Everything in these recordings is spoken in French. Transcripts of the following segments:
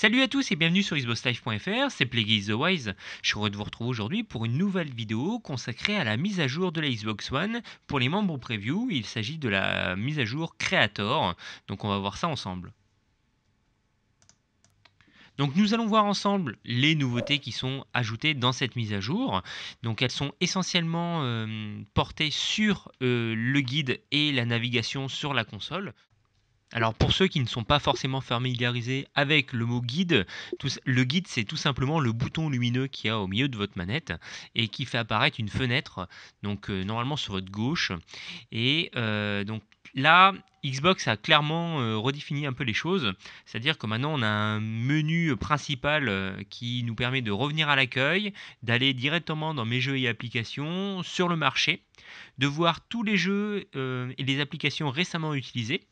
Salut à tous et bienvenue sur xboxlive.fr, c'est Plagueis The Wise. Je suis heureux de vous retrouver aujourd'hui pour une nouvelle vidéo consacrée à la mise à jour de la Xbox One. Pour les membres preview, il s'agit de la mise à jour Creator, donc on va voir ça ensemble. Donc nous allons voir ensemble les nouveautés qui sont ajoutées dans cette mise à jour. Donc elles sont essentiellement euh, portées sur euh, le guide et la navigation sur la console. Alors pour ceux qui ne sont pas forcément familiarisés avec le mot guide, le guide c'est tout simplement le bouton lumineux qu'il y a au milieu de votre manette et qui fait apparaître une fenêtre, donc euh, normalement sur votre gauche. Et euh, donc là, Xbox a clairement euh, redéfini un peu les choses, c'est-à-dire que maintenant on a un menu principal euh, qui nous permet de revenir à l'accueil, d'aller directement dans mes jeux et applications, sur le marché, de voir tous les jeux euh, et les applications récemment utilisés.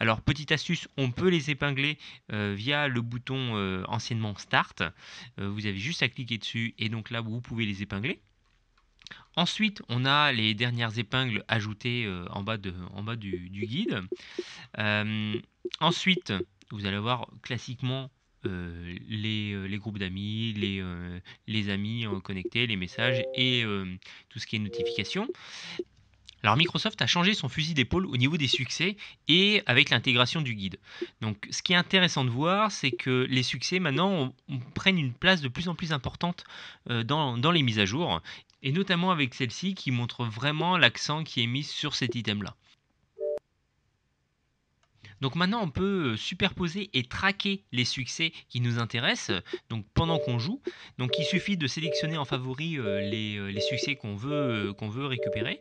Alors petite astuce, on peut les épingler via le bouton anciennement Start, vous avez juste à cliquer dessus et donc là vous pouvez les épingler. Ensuite, on a les dernières épingles ajoutées euh, en bas, de, en bas du, guide. Euh, ensuite, vous allez voir classiquement euh, les, groupes d'amis, les, les, amis connectés, les messages et tout ce qui est notification. Alors Microsoft a changé son fusil d'épaule au niveau des succès et avec l'intégration du guide. Donc ce qui est intéressant de voir, c'est que les succès maintenant prennent une place de plus en plus importante dans, dans, les mises à jour et notamment avec celle-ci qui montre vraiment l'accent qui est mis sur cet item-là. Donc maintenant, on peut euh, superposer et traquer les succès qui nous intéressent donc pendant qu'on joue. Donc il suffit de sélectionner en favori euh, euh, les, succès qu'on veut, qu'on veut récupérer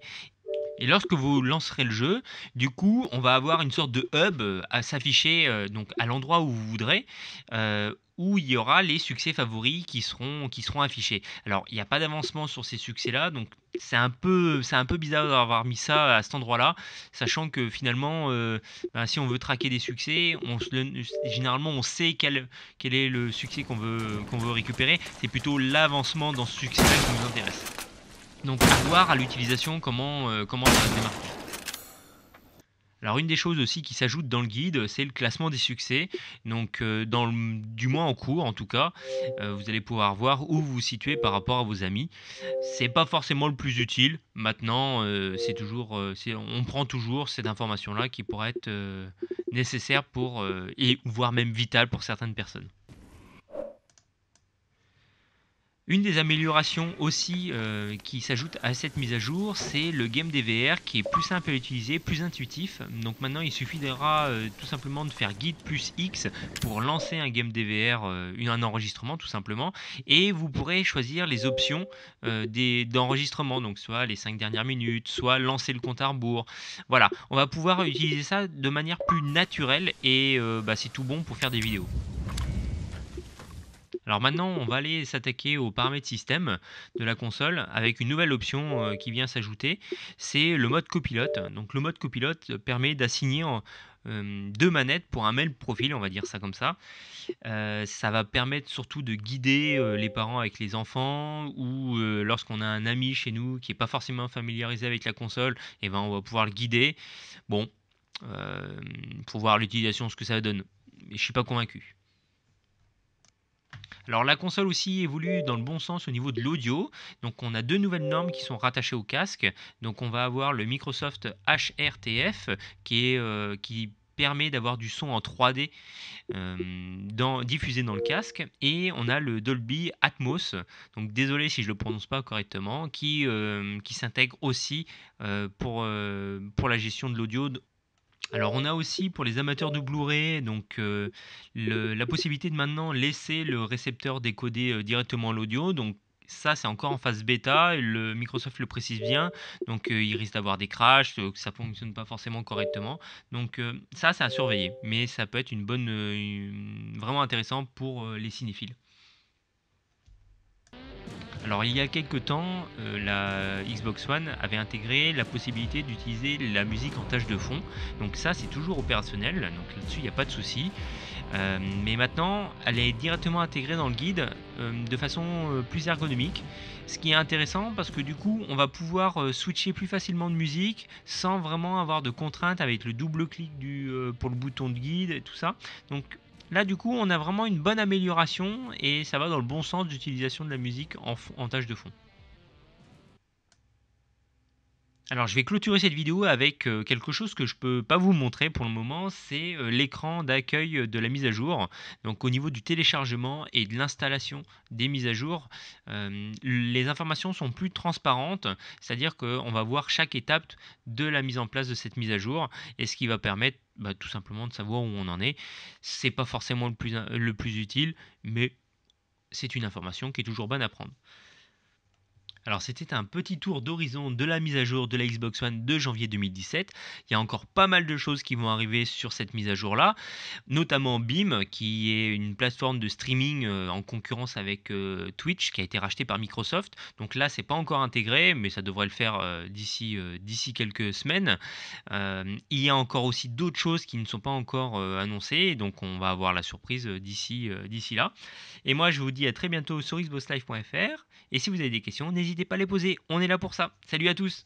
et lorsque vous lancerez le jeu, du coup, on va avoir une sorte de hub euh, à s'afficher euh, donc à l'endroit où vous voudrez. Euh, où il y aura les succès favoris qui seront, qui seront affichés. Alors, il n'y a pas d'avancement sur ces succès-là, donc c'est un, peu, c'est un peu bizarre d'avoir mis ça à cet endroit-là, sachant que finalement, ben, si on veut traquer des succès, généralement on sait quel, quel est le succès qu'on veut, qu'on veut récupérer. C'est plutôt l'avancement dans ce succès qui nous intéresse. Donc voir à l'utilisation comment, euh, comment ça va se démarquer. Alors une des choses aussi qui s'ajoute dans le guide, c'est le classement des succès. Donc euh, dans du moins en cours en tout cas, euh, vous allez pouvoir voir où vous vous situez par rapport à vos amis. C'est pas forcément le plus utile. Maintenant, c'est toujours, on prend toujours cette information là qui pourrait être nécessaire pour et voire même vitale pour certaines personnes. Une des améliorations aussi euh, qui s'ajoute à cette mise à jour, c'est le game DVR qui est plus simple à utiliser, plus intuitif. Donc maintenant, il suffira euh, tout simplement de faire guide plus X pour lancer un game DVR, euh, un enregistrement tout simplement. Et vous pourrez choisir les options d'enregistrement, donc soit les 5 dernières minutes, soit lancer le compte à rebours. Voilà, on va pouvoir utiliser ça de manière plus naturelle et bah, c'est tout bon pour faire des vidéos. Alors maintenant, on va aller s'attaquer aux paramètres système de la console avec une nouvelle option euh, qui vient s'ajouter, c'est le mode copilote. Donc le mode copilote permet d'assigner euh, deux manettes pour un même profil, on va dire ça comme ça. Euh, ça va permettre surtout de guider les parents avec les enfants ou lorsqu'on a un ami chez nous qui n'est pas forcément familiarisé avec la console, et eh ben on va pouvoir le guider. Bon, pour voir l'utilisation, ce que ça donne. Mais je suis pas convaincu. Alors la console aussi évolue dans le bon sens au niveau de l'audio. Donc on a deux nouvelles normes qui sont rattachées au casque. Donc on va avoir le Microsoft HRTF euh, qui permet d'avoir du son en 3D euh, diffusé dans le casque. Et on a le Dolby Atmos, donc désolé si je ne le prononce pas correctement, qui, euh, s'intègre aussi pour la gestion de l'audio alors on a aussi pour les amateurs de Blu-ray donc euh, la possibilité de maintenant laisser le récepteur décoder euh, directement l'audio. Donc ça c'est encore en phase bêta, le Microsoft le précise bien, donc euh, il risque d'avoir des crashs, que ça fonctionne pas forcément correctement. Donc ça c'est à surveiller, mais ça peut être une bonne, vraiment intéressant pour les cinéphiles. Alors il y a quelques temps, euh, la Xbox One avait intégré la possibilité d'utiliser la musique en tâche de fond. Donc ça c'est toujours opérationnel, donc là-dessus il n'y a pas de souci. Euh, mais maintenant, elle est directement intégrée dans le guide euh, de façon plus ergonomique. Ce qui est intéressant parce que du coup, on va pouvoir switcher plus facilement de musique sans vraiment avoir de contraintes avec le double clic du, pour le bouton de guide et tout ça. Donc Là, du coup, on a vraiment une bonne amélioration et ça va dans le bon sens d'utilisation de la musique en, tâche de fond. Alors je vais clôturer cette vidéo avec euh, quelque chose que je ne peux pas vous montrer pour le moment, c'est euh, l'écran d'accueil euh, de la mise à jour. Donc au niveau du téléchargement et de l'installation des mises à jour, les informations sont plus transparentes, c'est-à-dire qu'on va voir chaque étape de la mise en place de cette mise à jour et ce qui va permettre bah, tout simplement de savoir où on en est. C'est pas forcément le le plus utile, mais c'est une information qui est toujours bonne à prendre. Alors c'était un petit tour d'horizon de la mise à jour de la Xbox One de janvier 2017. Il y a encore pas mal de choses qui vont arriver sur cette mise à jour-là, notamment Bim qui est une plateforme de streaming euh, en concurrence avec euh, Twitch, qui a été rachetée par Microsoft. Donc là, c'est pas encore intégré, mais ça devrait le faire euh, d'ici quelques semaines. il y a encore aussi d'autres choses qui ne sont pas encore annoncées, donc on va avoir la surprise d'ici d'ici là. Et moi, je vous dis à très bientôt sur xboxlive.fr. Et si vous avez des questions, n'hésitez n'hésitez pas à les poser. On est là pour ça. Salut à tous